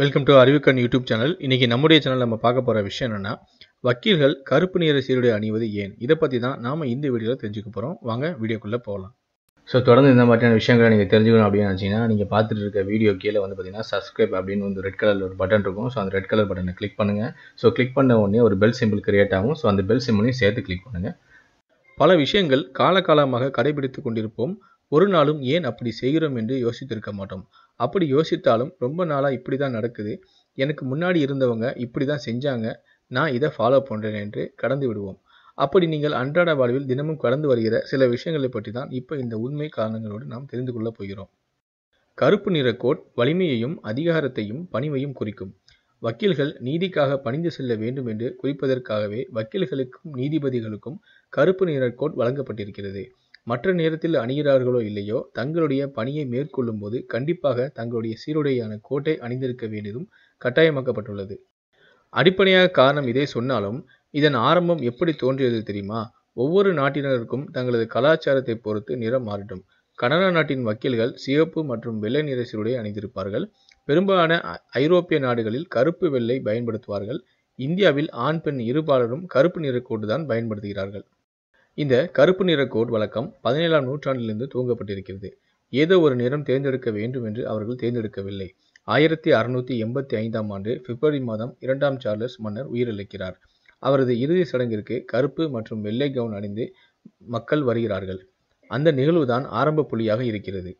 welcome to Arivukkan YouTube channel இன்றைக்கி நம்முடைய சேனலில் நம்ம பார்க்க போகிற விஷயம் என்னென்னா வக்கீல்கள் கருப்பு நிற சீருடை அணிவது ஏன் இதை பற்றி தான் நாம் இந்த வீடியோவில் தெரிஞ்சுக்க போகிறோம் வாங்க வீடியோக்குள்ளே போகலாம் ஸோ தொடர்ந்து இந்த மாதிரியான விஷயங்களை நீங்கள் தெரிஞ்சுக்கணும் அப்படின்னு நினச்சிங்கன்னா நீங்கள் பார்த்துட்டு இருக்க வீடியோ கீழே வந்து பார்த்தீங்கன்னா சப்ஸ்கிரைப் அப்படின்னு வந்து ரெட் கலர் ஒரு பட்டன் இருக்கும் ஸோ அந்த ரெட் கலர் பட்டனை கிளிக் பண்ணுங்கள் ஸோ கிளிக் பண்ண உடனே ஒரு பெல் சிம்பிள் கிரியேட் ஆகும் ஸோ அந்த பெல் சிம்பிளையும் சேர்த்து கிளிக் பண்ணுங்கள் பல விஷயங்கள் காலகாலமாக கடைபிடித்து கொண்டிருப்போம் ஒரு நாளும் ஏன் அப்படி செய்கிறோம் என்று யோசித்திருக்க மாட்டோம் அப்படி யோசித்தாலும் ரொம்ப நாளாக இப்படி தான் நடக்குது எனக்கு முன்னாடி இருந்தவங்க இப்படி தான் செஞ்சாங்க நான் இதை ஃபாலோ பண்ணுறேன் என்று கடந்து விடுவோம் அப்படி நீங்கள் அன்றாட வாழ்வில் தினமும் கடந்து வருகிற சில விஷயங்களை பற்றி தான் இப்போ இந்த உண்மை காரணங்களோடு நாம் தெரிந்து கொள்ளப் போகிறோம் கருப்பு நிற கோட் வலிமையையும் அதிகாரத்தையும் பணிவையும் குறிக்கும் வக்கீல்கள் நீதிக்காக பணிந்து செல்ல வேண்டும் என்று குறிப்பதற்காகவே வக்கீல்களுக்கும் நீதிபதிகளுக்கும் கருப்பு நிற கோட் வழங்கப்பட்டிருக்கிறது மற்ற நேரத்தில் அணிகிறார்களோ இல்லையோ தங்களுடைய பணியை மேற்கொள்ளும் போது கண்டிப்பாக தங்களுடைய சீருடையான கோட்டை அணிந்திருக்க வேண்டியதும் கட்டாயமாக்கப்பட்டுள்ளது அடிப்படையாக காரணம் இதை சொன்னாலும் இதன் ஆரம்பம் எப்படி தோன்றியது தெரியுமா ஒவ்வொரு நாட்டினருக்கும் தங்களது கலாச்சாரத்தை பொறுத்து நிறம் மாறிடும் கனடா நாட்டின் வக்கீல்கள் சிவப்பு மற்றும் வெள்ளை நிற சீருடை அணிந்திருப்பார்கள் பெரும்பாலான ஐரோப்பிய நாடுகளில் கருப்பு வெள்ளை பயன்படுத்துவார்கள் இந்தியாவில் ஆண் பெண் இருபாலரும் கருப்பு நிற கோட்டுதான் தான் பயன்படுத்துகிறார்கள் இந்த கருப்பு நிற கோட் வழக்கம் பதினேழாம் நூற்றாண்டிலிருந்து துவங்கப்பட்டிருக்கிறது ஏதோ ஒரு நிறம் தேர்ந்தெடுக்க வேண்டும் என்று அவர்கள் தேர்ந்தெடுக்கவில்லை ஆயிரத்தி அறுநூத்தி எண்பத்தி ஐந்தாம் ஆண்டு பிப்ரவரி மாதம் இரண்டாம் சார்லஸ் மன்னர் உயிரிழக்கிறார் அவரது இறுதி சடங்கிற்கு கருப்பு மற்றும் வெள்ளை கவுன் அணிந்து மக்கள் வருகிறார்கள் அந்த நிகழ்வுதான் ஆரம்ப புள்ளியாக இருக்கிறது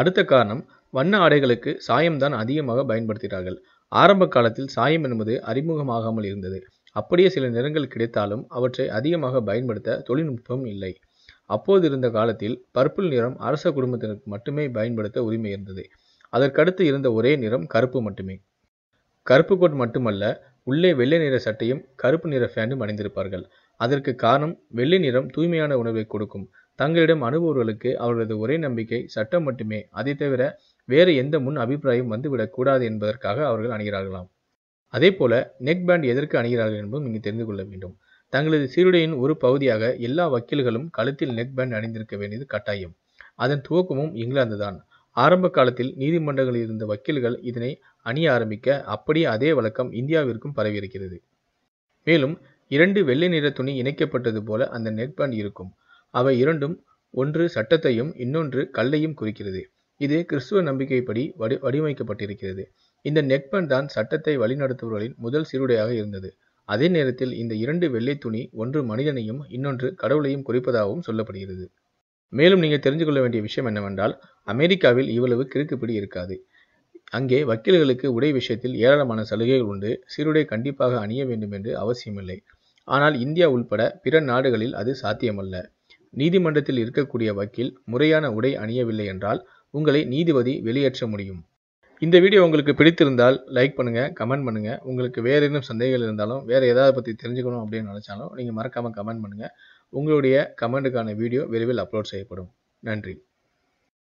அடுத்த காரணம் வண்ண ஆடைகளுக்கு சாயம்தான் அதிகமாக பயன்படுத்துகிறார்கள் ஆரம்ப காலத்தில் சாயம் என்பது அறிமுகமாகாமல் இருந்தது அப்படியே சில நிறங்கள் கிடைத்தாலும் அவற்றை அதிகமாக பயன்படுத்த தொழில்நுட்பம் இல்லை அப்போது இருந்த காலத்தில் பர்பிள் நிறம் அரச குடும்பத்தினருக்கு மட்டுமே பயன்படுத்த உரிமை இருந்தது அதற்கடுத்து இருந்த ஒரே நிறம் கருப்பு மட்டுமே கருப்பு கோட் மட்டுமல்ல உள்ளே வெள்ளை நிற சட்டையும் கருப்பு நிற ஃபேண்டும் அணிந்திருப்பார்கள் அதற்கு காரணம் வெள்ளை நிறம் தூய்மையான உணர்வை கொடுக்கும் தங்களிடம் அனுபவர்களுக்கு அவர்களது ஒரே நம்பிக்கை சட்டம் மட்டுமே அதை தவிர வேறு எந்த முன் அபிப்பிராயம் வந்துவிடக்கூடாது என்பதற்காக அவர்கள் அணுகிறார்களாம் அதே போல நெக் பேண்ட் எதற்கு அணிகிறார்கள் என்பதும் நீங்கள் தெரிந்து கொள்ள வேண்டும் தங்களது சீருடையின் ஒரு பகுதியாக எல்லா வக்கீல்களும் கழுத்தில் நெக் பேண்ட் அணிந்திருக்க வேண்டியது கட்டாயம் அதன் துவக்கமும் இங்கிலாந்து தான் ஆரம்ப காலத்தில் நீதிமன்றங்களில் இருந்த வக்கீல்கள் இதனை அணிய ஆரம்பிக்க அப்படியே அதே வழக்கம் இந்தியாவிற்கும் பரவியிருக்கிறது மேலும் இரண்டு வெள்ளை நிற துணி இணைக்கப்பட்டது போல அந்த நெக் பேண்ட் இருக்கும் அவை இரண்டும் ஒன்று சட்டத்தையும் இன்னொன்று கல்லையும் குறிக்கிறது இது கிறிஸ்துவ நம்பிக்கைப்படி வடி வடிவமைக்கப்பட்டிருக்கிறது இந்த நெட்பண்ட் தான் சட்டத்தை வழிநடத்துபவர்களின் முதல் சீருடையாக இருந்தது அதே நேரத்தில் இந்த இரண்டு வெள்ளை துணி ஒன்று மனிதனையும் இன்னொன்று கடவுளையும் குறிப்பதாகவும் சொல்லப்படுகிறது மேலும் நீங்கள் தெரிந்து கொள்ள வேண்டிய விஷயம் என்னவென்றால் அமெரிக்காவில் இவ்வளவு கிறுக்குப்பிடி இருக்காது அங்கே வக்கீல்களுக்கு உடை விஷயத்தில் ஏராளமான சலுகைகள் உண்டு சீருடை கண்டிப்பாக அணிய வேண்டும் என்று அவசியமில்லை ஆனால் இந்தியா உள்பட பிற நாடுகளில் அது சாத்தியமல்ல நீதிமன்றத்தில் இருக்கக்கூடிய வக்கீல் முறையான உடை அணியவில்லை என்றால் உங்களை நீதிபதி வெளியேற்ற முடியும் இந்த வீடியோ உங்களுக்கு பிடித்திருந்தால் லைக் பண்ணுங்கள் கமெண்ட் பண்ணுங்கள் உங்களுக்கு வேறு இன்னும் சந்தேகங்கள் இருந்தாலும் வேறு எதாவது பற்றி தெரிஞ்சுக்கணும் அப்படின்னு நினச்சாலும் நீங்கள் மறக்காமல் கமெண்ட் பண்ணுங்கள் உங்களுடைய கமெண்ட்டுக்கான வீடியோ விரைவில் அப்லோட் செய்யப்படும் நன்றி